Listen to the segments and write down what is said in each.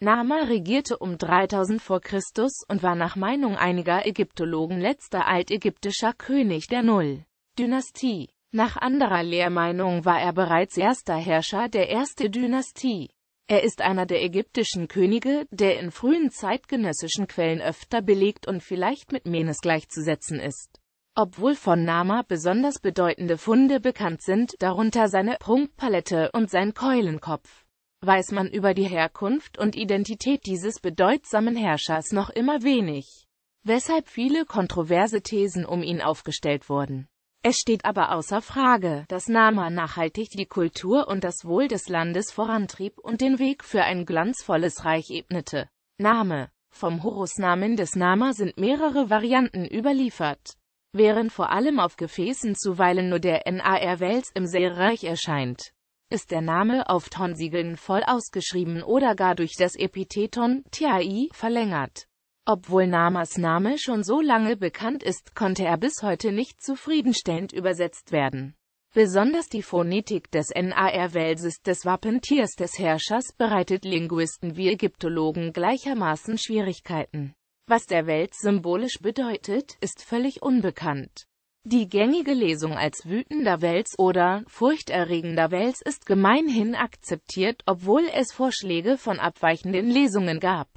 Nama regierte um 3000 vor Christus und war nach Meinung einiger Ägyptologen letzter altägyptischer König der Null-Dynastie. Nach anderer Lehrmeinung war er bereits erster Herrscher der erste Dynastie. Er ist einer der ägyptischen Könige, der in frühen zeitgenössischen Quellen öfter belegt und vielleicht mit Menes gleichzusetzen ist. Obwohl von Nama besonders bedeutende Funde bekannt sind, darunter seine Prunkpalette und sein Keulenkopf weiß man über die Herkunft und Identität dieses bedeutsamen Herrschers noch immer wenig, weshalb viele kontroverse Thesen um ihn aufgestellt wurden. Es steht aber außer Frage, dass Nama nachhaltig die Kultur und das Wohl des Landes vorantrieb und den Weg für ein glanzvolles Reich ebnete. Name Vom Horusnamen des Nama sind mehrere Varianten überliefert, während vor allem auf Gefäßen zuweilen nur der Nar-Wels im Seereich erscheint ist der Name auf Tonsiegeln voll ausgeschrieben oder gar durch das Epitheton Tiai verlängert. Obwohl Namas Name schon so lange bekannt ist, konnte er bis heute nicht zufriedenstellend übersetzt werden. Besonders die Phonetik des NAR-Welses des Wappentiers des Herrschers bereitet Linguisten wie Ägyptologen gleichermaßen Schwierigkeiten. Was der Welt symbolisch bedeutet, ist völlig unbekannt. Die gängige Lesung als wütender Wels oder furchterregender Wels ist gemeinhin akzeptiert, obwohl es Vorschläge von abweichenden Lesungen gab.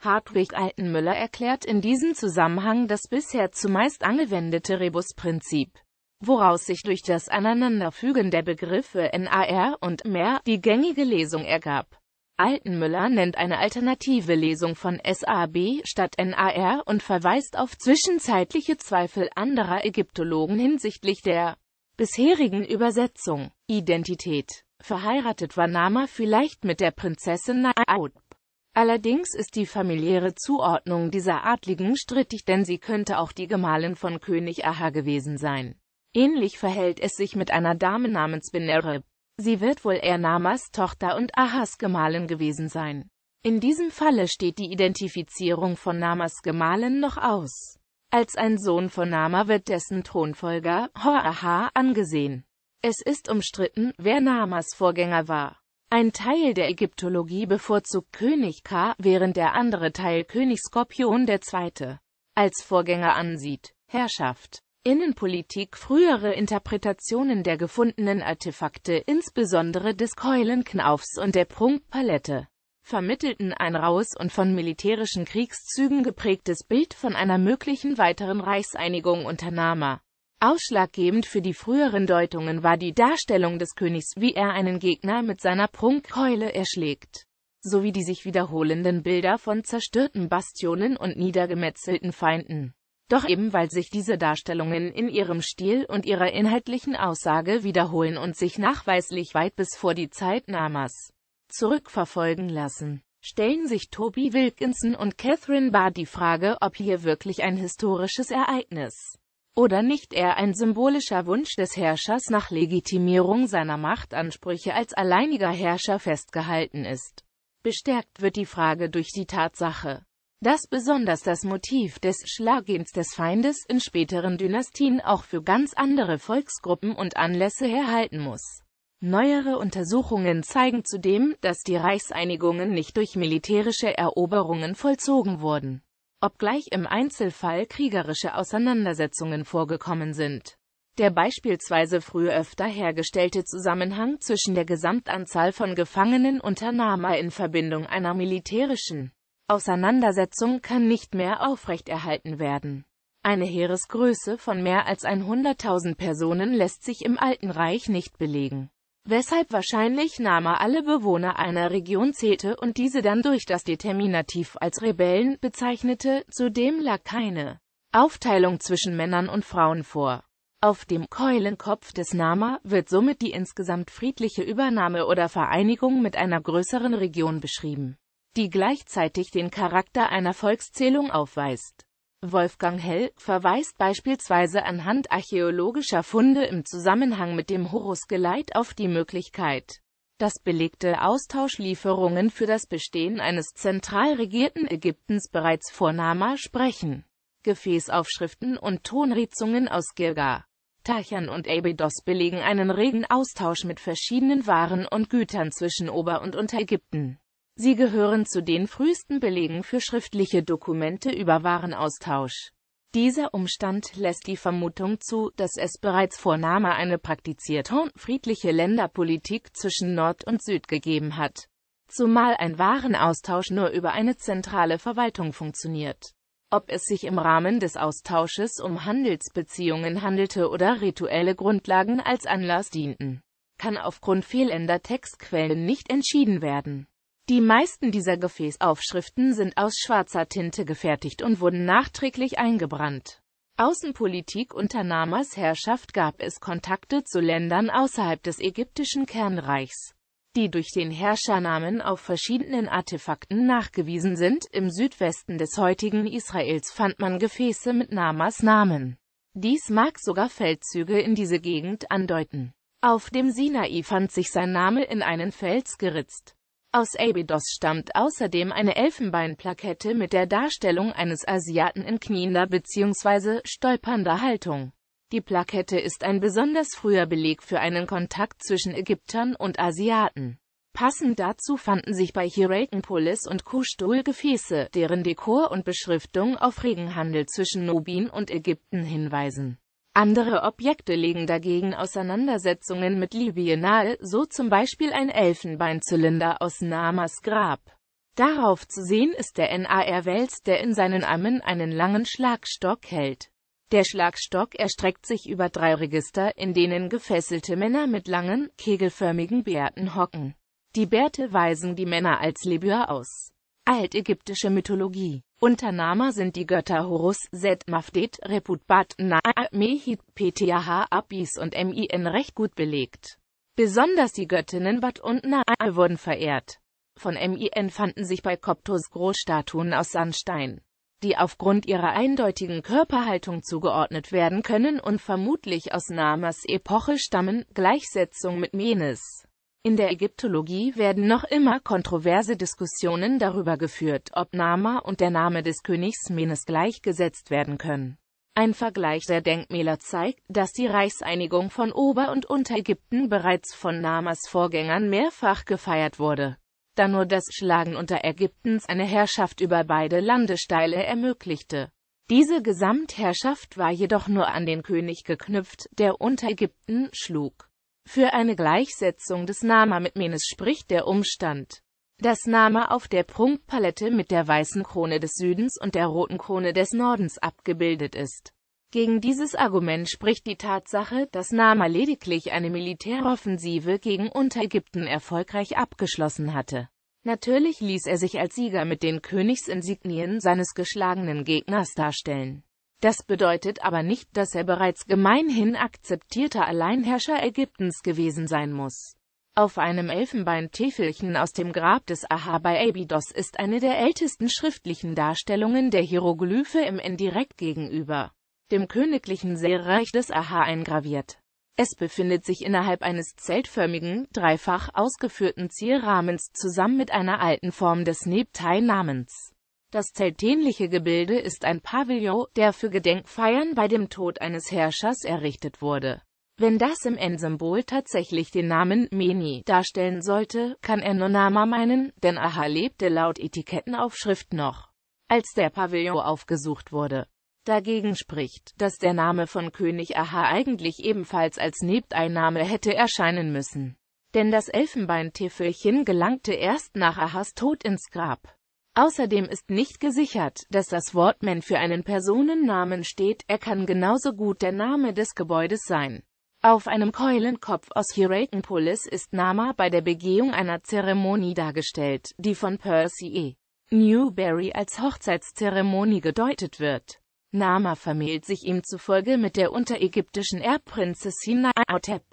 Hartwig Altenmüller erklärt in diesem Zusammenhang das bisher zumeist angewendete Rebus-Prinzip, woraus sich durch das Aneinanderfügen der Begriffe NAR und MER die gängige Lesung ergab Altenmüller nennt eine alternative Lesung von SAB statt NAR und verweist auf zwischenzeitliche Zweifel anderer Ägyptologen hinsichtlich der bisherigen Übersetzung. Identität Verheiratet war Nama vielleicht mit der Prinzessin Naoud. Allerdings ist die familiäre Zuordnung dieser Adligen strittig, denn sie könnte auch die Gemahlin von König Aha gewesen sein. Ähnlich verhält es sich mit einer Dame namens Benere. Sie wird wohl eher Namas Tochter und Ahas Gemahlin gewesen sein. In diesem Falle steht die Identifizierung von Namas Gemahlin noch aus. Als ein Sohn von Nama wird dessen Thronfolger, Hoaha, angesehen. Es ist umstritten, wer Namas Vorgänger war. Ein Teil der Ägyptologie bevorzugt König Ka, während der andere Teil König Skorpion II. als Vorgänger ansieht. Herrschaft Innenpolitik frühere Interpretationen der gefundenen Artefakte, insbesondere des Keulenknaufs und der Prunkpalette, vermittelten ein raues und von militärischen Kriegszügen geprägtes Bild von einer möglichen weiteren Reichseinigung unter Nama. Ausschlaggebend für die früheren Deutungen war die Darstellung des Königs, wie er einen Gegner mit seiner Prunkkeule erschlägt, sowie die sich wiederholenden Bilder von zerstörten Bastionen und niedergemetzelten Feinden. Doch eben weil sich diese Darstellungen in ihrem Stil und ihrer inhaltlichen Aussage wiederholen und sich nachweislich weit bis vor die Zeit Namas zurückverfolgen lassen, stellen sich Toby Wilkinson und Catherine Barr die Frage, ob hier wirklich ein historisches Ereignis oder nicht eher ein symbolischer Wunsch des Herrschers nach Legitimierung seiner Machtansprüche als alleiniger Herrscher festgehalten ist. Bestärkt wird die Frage durch die Tatsache, dass besonders das Motiv des Schlagens des Feindes in späteren Dynastien auch für ganz andere Volksgruppen und Anlässe herhalten muss. Neuere Untersuchungen zeigen zudem, dass die Reichseinigungen nicht durch militärische Eroberungen vollzogen wurden, obgleich im Einzelfall kriegerische Auseinandersetzungen vorgekommen sind. Der beispielsweise früh öfter hergestellte Zusammenhang zwischen der Gesamtanzahl von Gefangenen und Nama in Verbindung einer militärischen Auseinandersetzung kann nicht mehr aufrechterhalten werden. Eine Heeresgröße von mehr als 100.000 Personen lässt sich im Alten Reich nicht belegen. Weshalb wahrscheinlich Nama alle Bewohner einer Region zählte und diese dann durch das Determinativ als Rebellen bezeichnete, zudem lag keine Aufteilung zwischen Männern und Frauen vor. Auf dem Keulenkopf des Nama wird somit die insgesamt friedliche Übernahme oder Vereinigung mit einer größeren Region beschrieben die gleichzeitig den Charakter einer Volkszählung aufweist. Wolfgang Hell verweist beispielsweise anhand archäologischer Funde im Zusammenhang mit dem Horusgeleit auf die Möglichkeit, dass belegte Austauschlieferungen für das Bestehen eines zentral regierten Ägyptens bereits vor Nama sprechen. Gefäßaufschriften und Tonritzungen aus Girga, Tachan und Abydos belegen einen regen Austausch mit verschiedenen Waren und Gütern zwischen Ober- und Unterägypten. Sie gehören zu den frühesten Belegen für schriftliche Dokumente über Warenaustausch. Dieser Umstand lässt die Vermutung zu, dass es bereits vor Name eine praktizierte und friedliche Länderpolitik zwischen Nord und Süd gegeben hat. Zumal ein Warenaustausch nur über eine zentrale Verwaltung funktioniert. Ob es sich im Rahmen des Austausches um Handelsbeziehungen handelte oder rituelle Grundlagen als Anlass dienten, kann aufgrund fehlender Textquellen nicht entschieden werden. Die meisten dieser Gefäßaufschriften sind aus schwarzer Tinte gefertigt und wurden nachträglich eingebrannt. Außenpolitik unter Namas Herrschaft gab es Kontakte zu Ländern außerhalb des ägyptischen Kernreichs, die durch den Herrschernamen auf verschiedenen Artefakten nachgewiesen sind. Im Südwesten des heutigen Israels fand man Gefäße mit Namas Namen. Dies mag sogar Feldzüge in diese Gegend andeuten. Auf dem Sinai fand sich sein Name in einen Fels geritzt. Aus Abydos stammt außerdem eine Elfenbeinplakette mit der Darstellung eines Asiaten in kniender bzw. stolpernder Haltung. Die Plakette ist ein besonders früher Beleg für einen Kontakt zwischen Ägyptern und Asiaten. Passend dazu fanden sich bei Hieratenpolis und Kuhstuhl Gefäße, deren Dekor und Beschriftung auf Regenhandel zwischen Nubien und Ägypten hinweisen andere Objekte legen dagegen Auseinandersetzungen mit Libyen nahe, so zum Beispiel ein Elfenbeinzylinder aus Namas Grab. Darauf zu sehen ist der NAR Wels, der in seinen Armen einen langen Schlagstock hält. Der Schlagstock erstreckt sich über drei Register, in denen gefesselte Männer mit langen, kegelförmigen Bärten hocken. Die Bärte weisen die Männer als Libyer aus. Altägyptische Mythologie unter Nama sind die Götter Horus, Set, Mafdet, Reputbat, Naa, Mehit, PTH, Abis und MIN recht gut belegt. Besonders die Göttinnen Bat und Naa wurden verehrt. Von MIN fanden sich bei Koptos Großstatuen aus Sandstein, die aufgrund ihrer eindeutigen Körperhaltung zugeordnet werden können und vermutlich aus Namas Epoche stammen, Gleichsetzung mit Menes. In der Ägyptologie werden noch immer kontroverse Diskussionen darüber geführt, ob Nama und der Name des Königs Menes gleichgesetzt werden können. Ein Vergleich der Denkmäler zeigt, dass die Reichseinigung von Ober- und Unterägypten bereits von Namas Vorgängern mehrfach gefeiert wurde, da nur das Schlagen unter Ägyptens eine Herrschaft über beide Landesteile ermöglichte. Diese Gesamtherrschaft war jedoch nur an den König geknüpft, der Unterägypten schlug. Für eine Gleichsetzung des Nama mit Menes spricht der Umstand, dass Nama auf der Punktpalette mit der weißen Krone des Südens und der roten Krone des Nordens abgebildet ist. Gegen dieses Argument spricht die Tatsache, dass Nama lediglich eine Militäroffensive gegen Unterägypten erfolgreich abgeschlossen hatte. Natürlich ließ er sich als Sieger mit den Königsinsignien seines geschlagenen Gegners darstellen. Das bedeutet aber nicht, dass er bereits gemeinhin akzeptierter Alleinherrscher Ägyptens gewesen sein muss. Auf einem Elfenbeintäfelchen aus dem Grab des Aha bei Abydos ist eine der ältesten schriftlichen Darstellungen der Hieroglyphe im Indirekt gegenüber dem königlichen Seereich des Aha eingraviert. Es befindet sich innerhalb eines zeltförmigen, dreifach ausgeführten Zierrahmens zusammen mit einer alten Form des Nebtai namens das zeltähnliche Gebilde ist ein Pavillon, der für Gedenkfeiern bei dem Tod eines Herrschers errichtet wurde. Wenn das im Endsymbol tatsächlich den Namen Meni darstellen sollte, kann er nur Nama meinen, denn Aha lebte laut Etikettenaufschrift noch, als der Pavillon aufgesucht wurde. Dagegen spricht, dass der Name von König Aha eigentlich ebenfalls als Nebeneinnahme hätte erscheinen müssen. Denn das Elfenbeintäfelchen gelangte erst nach Ahas Tod ins Grab. Außerdem ist nicht gesichert, dass das Wort Man für einen Personennamen steht, er kann genauso gut der Name des Gebäudes sein. Auf einem Keulenkopf aus Hieratonpolis ist Nama bei der Begehung einer Zeremonie dargestellt, die von Percy E. Newberry als Hochzeitszeremonie gedeutet wird. Nama vermählt sich ihm zufolge mit der unterägyptischen Erbprinzessin Naotep.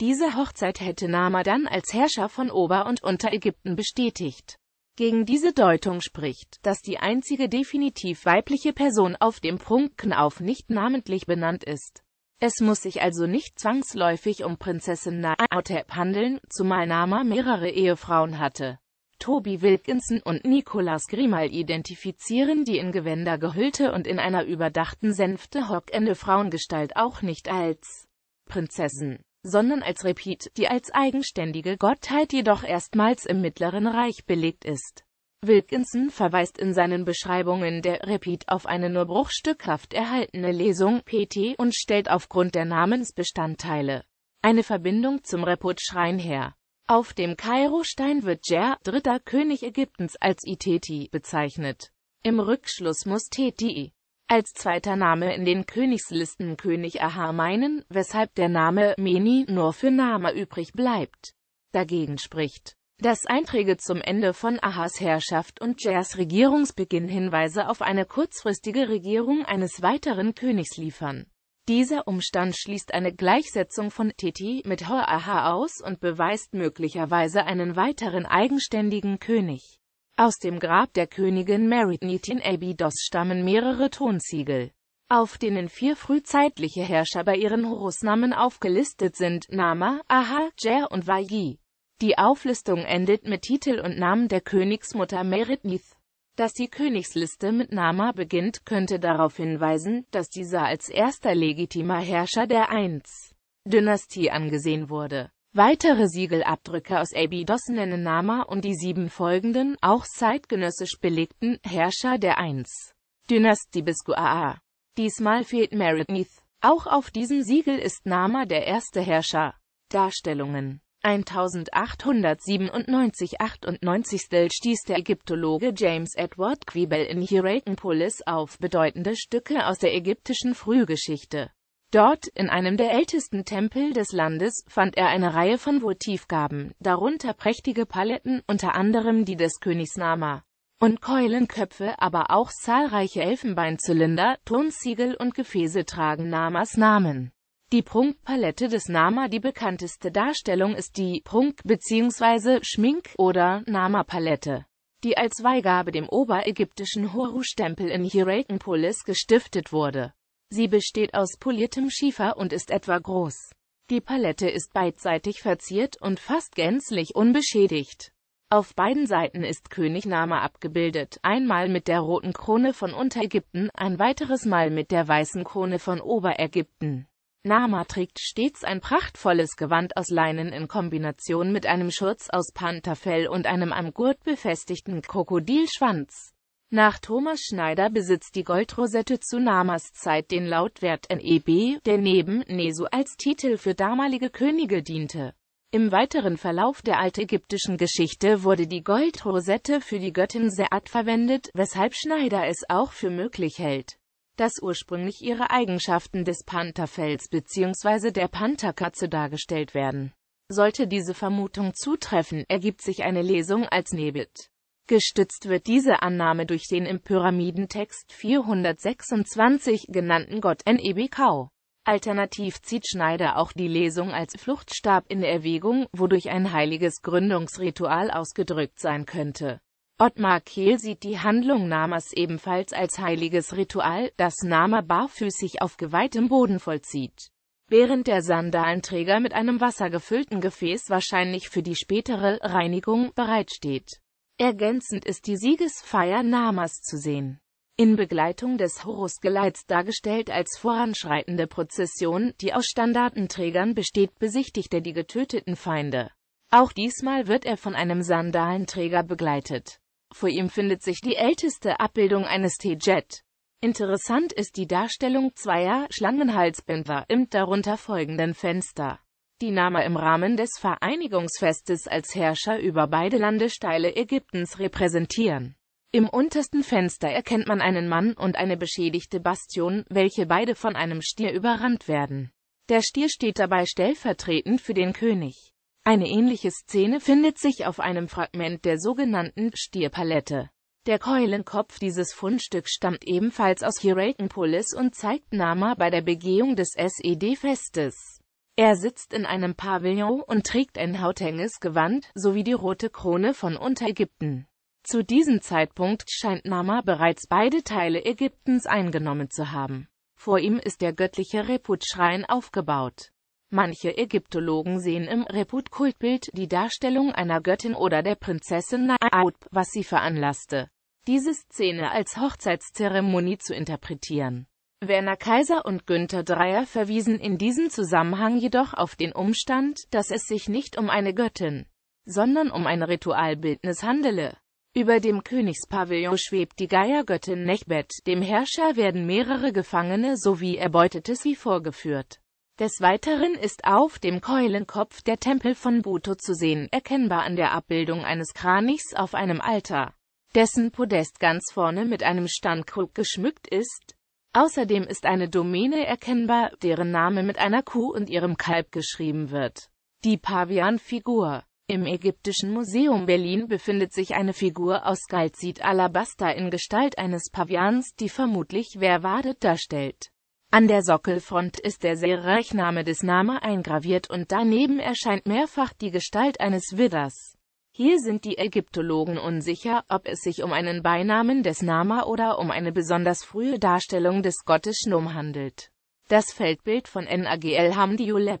Diese Hochzeit hätte Nama dann als Herrscher von Ober- und Unterägypten bestätigt. Gegen diese Deutung spricht, dass die einzige definitiv weibliche Person auf dem Punkt nicht namentlich benannt ist. Es muss sich also nicht zwangsläufig um Prinzessin Naotep handeln, zumal Nama mehrere Ehefrauen hatte. Toby Wilkinson und Nicolas Grimal identifizieren die in Gewänder gehüllte und in einer überdachten Sänfte hockende Frauengestalt auch nicht als Prinzessin sondern als Repit, die als eigenständige Gottheit jedoch erstmals im Mittleren Reich belegt ist. Wilkinson verweist in seinen Beschreibungen der Repeat auf eine nur bruchstückhaft erhaltene Lesung PT und stellt aufgrund der Namensbestandteile eine Verbindung zum Reput-Schrein her. Auf dem Kairo-Stein wird Jer, dritter König Ägyptens, als Iteti bezeichnet. Im Rückschluss muss Teti als zweiter Name in den Königslisten König Aharmeinen, weshalb der Name Meni nur für Name übrig bleibt. Dagegen spricht, dass Einträge zum Ende von Ahas Herrschaft und Jers Regierungsbeginn Hinweise auf eine kurzfristige Regierung eines weiteren Königs liefern. Dieser Umstand schließt eine Gleichsetzung von Titi mit Aha aus und beweist möglicherweise einen weiteren eigenständigen König. Aus dem Grab der Königin Mary Nitin Abydos stammen mehrere Tonziegel, auf denen vier frühzeitliche Herrscher bei ihren Horusnamen aufgelistet sind, Nama, Aha, Jer und Vayi. Die Auflistung endet mit Titel und Namen der Königsmutter Meritnith. Dass die Königsliste mit Nama beginnt, könnte darauf hinweisen, dass dieser als erster legitimer Herrscher der 1. Dynastie angesehen wurde Weitere Siegelabdrücke aus Abydos Nama und die sieben folgenden, auch zeitgenössisch belegten, Herrscher der 1-Dynastie bis Goaa. Diesmal fehlt Meredith. Auch auf diesem Siegel ist Nama der erste Herrscher. Darstellungen 1897 98 stieß der Ägyptologe James Edward Quibel in Hierakonpolis auf bedeutende Stücke aus der ägyptischen Frühgeschichte. Dort, in einem der ältesten Tempel des Landes, fand er eine Reihe von Votivgaben, darunter prächtige Paletten, unter anderem die des Königs Nama, und Keulenköpfe, aber auch zahlreiche Elfenbeinzylinder, Tonsiegel und Gefäße tragen Namas Namen. Die Prunkpalette des Nama Die bekannteste Darstellung ist die Prunk- bzw. Schmink- oder Nama-Palette, die als Weihgabe dem oberägyptischen horus stempel in Hierakenpolis gestiftet wurde Sie besteht aus poliertem Schiefer und ist etwa groß. Die Palette ist beidseitig verziert und fast gänzlich unbeschädigt. Auf beiden Seiten ist König Nama abgebildet, einmal mit der roten Krone von Unterägypten, ein weiteres Mal mit der weißen Krone von Oberägypten. Nama trägt stets ein prachtvolles Gewand aus Leinen in Kombination mit einem Schurz aus Pantherfell und einem am Gurt befestigten Krokodilschwanz. Nach Thomas Schneider besitzt die Goldrosette zu Namas Zeit den Lautwert NEB, der neben Nesu als Titel für damalige Könige diente. Im weiteren Verlauf der altägyptischen Geschichte wurde die Goldrosette für die Göttin Seat verwendet, weshalb Schneider es auch für möglich hält, dass ursprünglich ihre Eigenschaften des Pantherfells bzw. der Pantherkatze dargestellt werden. Sollte diese Vermutung zutreffen, ergibt sich eine Lesung als Nebet. Gestützt wird diese Annahme durch den im Pyramidentext 426 genannten Gott Nebekau. Alternativ zieht Schneider auch die Lesung als Fluchtstab in Erwägung, wodurch ein heiliges Gründungsritual ausgedrückt sein könnte. Ottmar Kehl sieht die Handlung Namas ebenfalls als heiliges Ritual, das Nama barfüßig auf geweihtem Boden vollzieht. Während der Sandalenträger mit einem wassergefüllten Gefäß wahrscheinlich für die spätere Reinigung bereitsteht. Ergänzend ist die Siegesfeier Namas zu sehen. In Begleitung des Horusgeleits dargestellt als voranschreitende Prozession, die aus Standardenträgern besteht, besichtigt er die getöteten Feinde. Auch diesmal wird er von einem Sandalenträger begleitet. Vor ihm findet sich die älteste Abbildung eines T-Jet. Interessant ist die Darstellung zweier Schlangenhalsbänder im darunter folgenden Fenster die nahm im Rahmen des Vereinigungsfestes als Herrscher über beide Landesteile Ägyptens repräsentieren. Im untersten Fenster erkennt man einen Mann und eine beschädigte Bastion, welche beide von einem Stier überrannt werden. Der Stier steht dabei stellvertretend für den König. Eine ähnliche Szene findet sich auf einem Fragment der sogenannten Stierpalette. Der Keulenkopf dieses Fundstücks stammt ebenfalls aus Hieratenpolis und zeigt Nama bei der Begehung des SED-Festes. Er sitzt in einem Pavillon und trägt ein hautenges Gewand, sowie die rote Krone von Unterägypten. Zu diesem Zeitpunkt scheint Nama bereits beide Teile Ägyptens eingenommen zu haben. Vor ihm ist der göttliche Reput-Schrein aufgebaut. Manche Ägyptologen sehen im Reput-Kultbild die Darstellung einer Göttin oder der Prinzessin Naut, was sie veranlasste, diese Szene als Hochzeitszeremonie zu interpretieren. Werner Kaiser und Günther Dreier verwiesen in diesem Zusammenhang jedoch auf den Umstand, dass es sich nicht um eine Göttin, sondern um ein Ritualbildnis handele. Über dem Königspavillon schwebt die Geiergöttin Nechbet, dem Herrscher werden mehrere Gefangene sowie erbeutetes wie vorgeführt. Des Weiteren ist auf dem Keulenkopf der Tempel von Buto zu sehen, erkennbar an der Abbildung eines Kranichs auf einem Altar, dessen Podest ganz vorne mit einem Standkrug geschmückt ist, Außerdem ist eine Domäne erkennbar, deren Name mit einer Kuh und ihrem Kalb geschrieben wird. Die Pavian-Figur Im Ägyptischen Museum Berlin befindet sich eine Figur aus Galzit Alabaster in Gestalt eines Pavians, die vermutlich Werwadet darstellt. An der Sockelfront ist der Seerreichname des Name eingraviert und daneben erscheint mehrfach die Gestalt eines Widders. Hier sind die Ägyptologen unsicher, ob es sich um einen Beinamen des Nama oder um eine besonders frühe Darstellung des Gottes Num handelt. Das Feldbild von Nagl Hamdiulep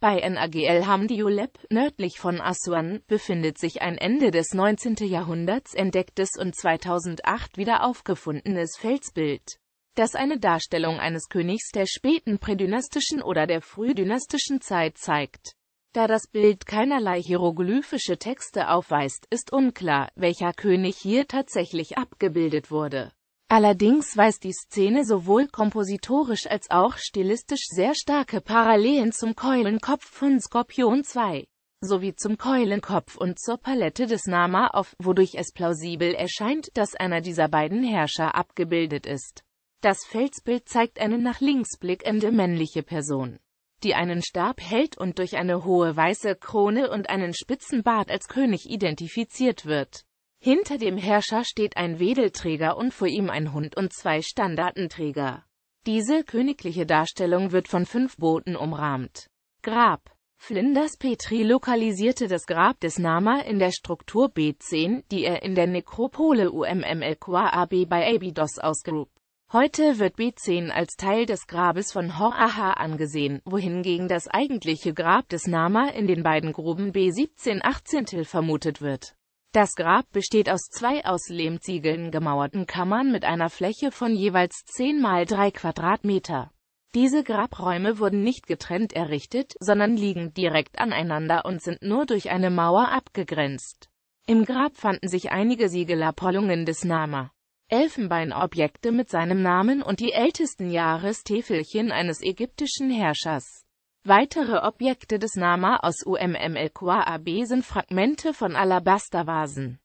Bei Nagl Hamdiulep, nördlich von Aswan, befindet sich ein Ende des 19. Jahrhunderts entdecktes und 2008 wieder aufgefundenes Felsbild das eine Darstellung eines Königs der späten prädynastischen oder der frühdynastischen Zeit zeigt. Da das Bild keinerlei hieroglyphische Texte aufweist, ist unklar, welcher König hier tatsächlich abgebildet wurde. Allerdings weist die Szene sowohl kompositorisch als auch stilistisch sehr starke Parallelen zum Keulenkopf von Skorpion 2 sowie zum Keulenkopf und zur Palette des Nama auf, wodurch es plausibel erscheint, dass einer dieser beiden Herrscher abgebildet ist. Das Felsbild zeigt eine nach links blickende männliche Person die einen Stab hält und durch eine hohe weiße Krone und einen spitzen Bart als König identifiziert wird. Hinter dem Herrscher steht ein Wedelträger und vor ihm ein Hund und zwei Standartenträger. Diese königliche Darstellung wird von fünf Boten umrahmt. Grab Flinders Petri lokalisierte das Grab des Nama in der Struktur B10, die er in der Nekropole UMM El Qua'abe bei Abydos ausgrub. Heute wird B10 als Teil des Grabes von Horaha angesehen, wohingegen das eigentliche Grab des Nama in den beiden Gruben B17-18 vermutet wird. Das Grab besteht aus zwei aus Lehmziegeln gemauerten Kammern mit einer Fläche von jeweils 10 mal 3 Quadratmeter. Diese Grabräume wurden nicht getrennt errichtet, sondern liegen direkt aneinander und sind nur durch eine Mauer abgegrenzt. Im Grab fanden sich einige Siegelabholungen des Nama. Elfenbeinobjekte mit seinem Namen und die ältesten Jahrestäfelchen eines ägyptischen Herrschers. Weitere Objekte des Nama aus Umm el sind Fragmente von Alabastervasen.